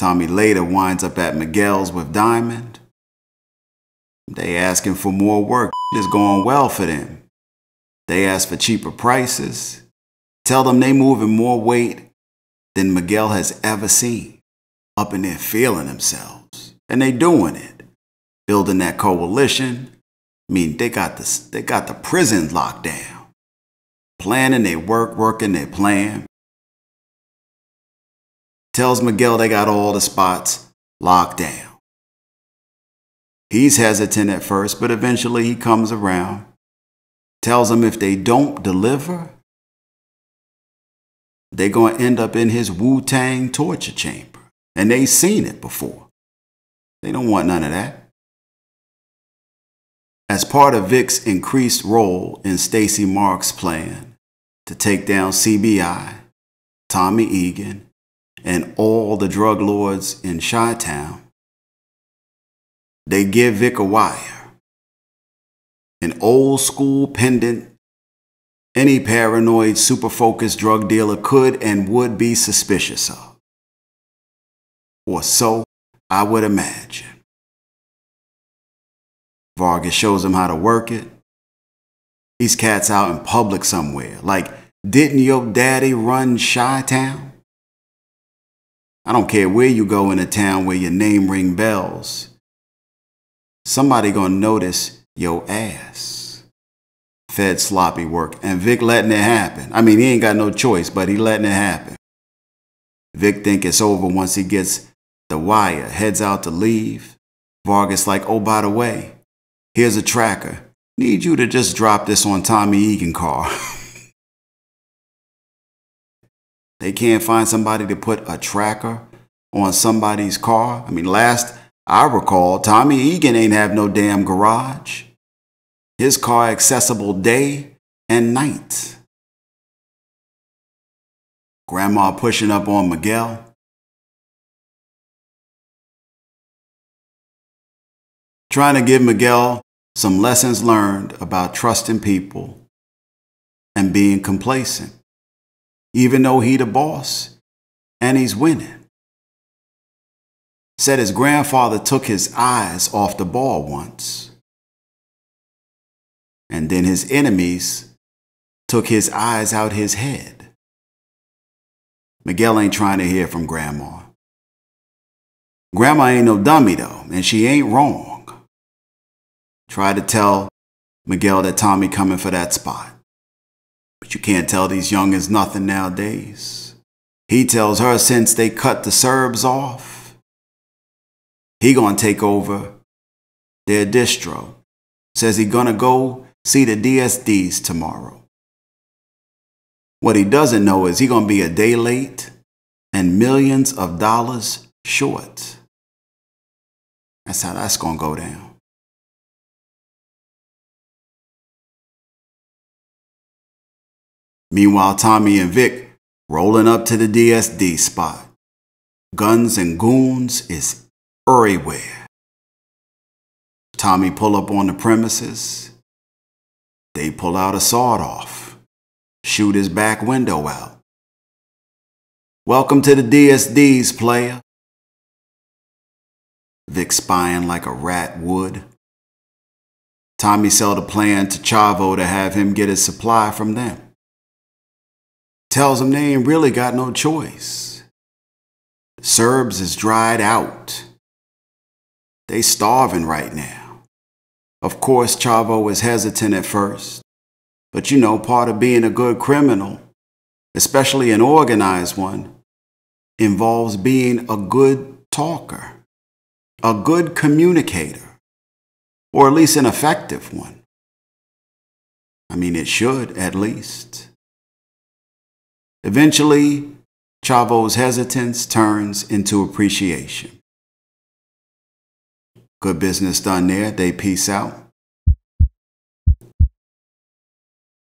Tommy later winds up at Miguel's with Diamond. They asking for more work. It's going well for them. They ask for cheaper prices. Tell them they moving more weight than Miguel has ever seen. Up in there feeling themselves. And they doing it. Building that coalition. I mean, they got, the they got the prison locked down. Planning their work, working their plan tells Miguel they got all the spots locked down. He's hesitant at first, but eventually he comes around, tells them if they don't deliver, they're going to end up in his Wu Tang torture chamber. And they've seen it before. They don't want none of that. As part of Vic's increased role in Stacy Marks' plan to take down CBI, Tommy Egan, and all the drug lords in Chi Town. They give Vic a wire, an old school pendant any paranoid, super focused drug dealer could and would be suspicious of. Or so I would imagine. Vargas shows him how to work it. These cats out in public somewhere. Like, didn't your daddy run Chi Town? I don't care where you go in a town where your name ring bells. Somebody gonna notice your ass. Fed sloppy work. And Vic letting it happen. I mean, he ain't got no choice, but he letting it happen. Vic think it's over once he gets the wire, heads out to leave. Vargas like, oh, by the way, here's a tracker. Need you to just drop this on Tommy Egan car. They can't find somebody to put a tracker on somebody's car. I mean, last I recall, Tommy Egan ain't have no damn garage. His car accessible day and night. Grandma pushing up on Miguel. Trying to give Miguel some lessons learned about trusting people and being complacent even though he the boss and he's winning. Said his grandfather took his eyes off the ball once. And then his enemies took his eyes out his head. Miguel ain't trying to hear from grandma. Grandma ain't no dummy though, and she ain't wrong. Try to tell Miguel that Tommy coming for that spot. But you can't tell these youngins nothing nowadays. He tells her since they cut the Serbs off, he gonna take over their distro. Says he gonna go see the DSDs tomorrow. What he doesn't know is he gonna be a day late and millions of dollars short. That's how that's gonna go down. Meanwhile, Tommy and Vic rolling up to the DSD spot. Guns and goons is everywhere. Tommy pull up on the premises. They pull out a sawed off, shoot his back window out. Welcome to the DSDs, player. Vic spying like a rat would. Tommy sell the plan to Chavo to have him get his supply from them tells them they ain't really got no choice. Serbs is dried out. They starving right now. Of course, Chavo was hesitant at first, but you know, part of being a good criminal, especially an organized one, involves being a good talker, a good communicator, or at least an effective one. I mean, it should, at least. Eventually, Chavo's hesitance turns into appreciation. Good business done there. They peace out.